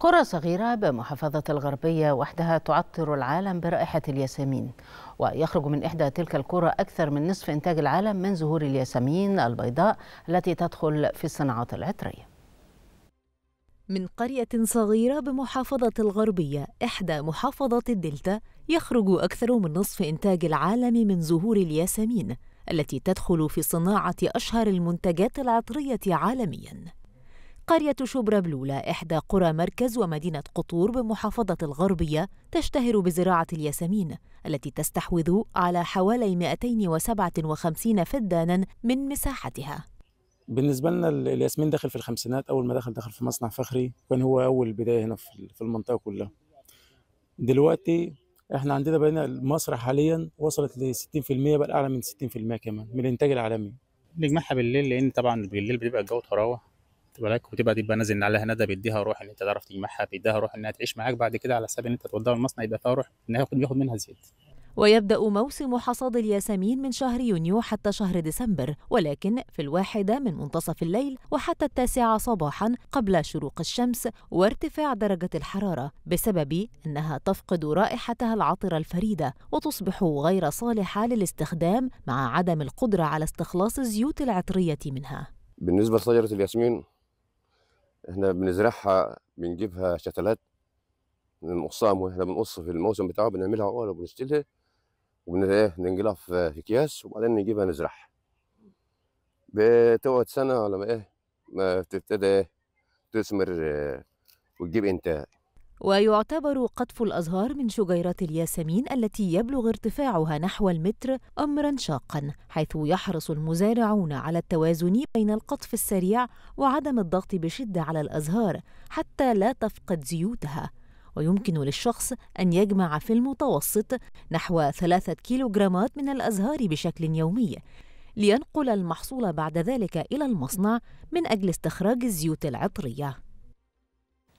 قرى صغيرة بمحافظة الغربية وحدها تعطر العالم برائحة الياسمين ويخرج من إحدى تلك القرى أكثر من نصف إنتاج العالم من زهور الياسمين البيضاء التي تدخل في الصناعات العطرية من قرية صغيرة بمحافظة الغربية إحدى محافظات الدلتا يخرج أكثر من نصف إنتاج العالم من زهور الياسمين التي تدخل في صناعة أشهر المنتجات العطرية عالمياً قرية شبربلولة إحدى قرى مركز ومدينة قطور بمحافظة الغربية تشتهر بزراعة الياسمين التي تستحوذ على حوالي 257 فدانا من مساحتها بالنسبة لنا الياسمين دخل في الخمسينات أول ما دخل دخل في مصنع فخري كان هو أول بداية هنا في المنطقة كلها دلوقتي احنا عندنا بقينا مصر حاليا وصلت ل 60% بل اعلى من 60% كمان من الانتاج العالمي نجمعها بالليل لان طبعا بالليل بيبقى الجو طراوه واخد بالك وتبقى تبقى نازل عليها ندى بيديها روح ان انت تعرف تجمعها بيديها روح انها تعيش معاك بعد كده على حساب ان انت توديها المصنع يبقى فيها روح ان انها ياخد منها زيت ويبدأ موسم حصاد الياسمين من شهر يونيو حتى شهر ديسمبر ولكن في الواحدة من منتصف الليل وحتى التاسعة صباحا قبل شروق الشمس وارتفاع درجة الحرارة بسبب أنها تفقد رائحتها العطرة الفريدة وتصبح غير صالحة للاستخدام مع عدم القدرة على استخلاص الزيوت العطرية منها بالنسبة لشجرة الياسمين احنا بنزرعها بنجيبها شتلات بنقصها احنا بنقص في الموسم بتاعه بنعملها عقله وبنشتلها وبننقلها إيه، في اكياس وبعدين نجيبها نزرعها بتقعد سنة على ما ايه ما تبتدي ايه تثمر آه، وتجيب انتاج ويعتبر قطف الأزهار من شجيرات الياسمين التي يبلغ ارتفاعها نحو المتر أمرا شاقا حيث يحرص المزارعون على التوازن بين القطف السريع وعدم الضغط بشدة على الأزهار حتى لا تفقد زيوتها ويمكن للشخص أن يجمع في المتوسط نحو ثلاثة كيلوغرامات من الأزهار بشكل يومي لينقل المحصول بعد ذلك إلى المصنع من أجل استخراج الزيوت العطرية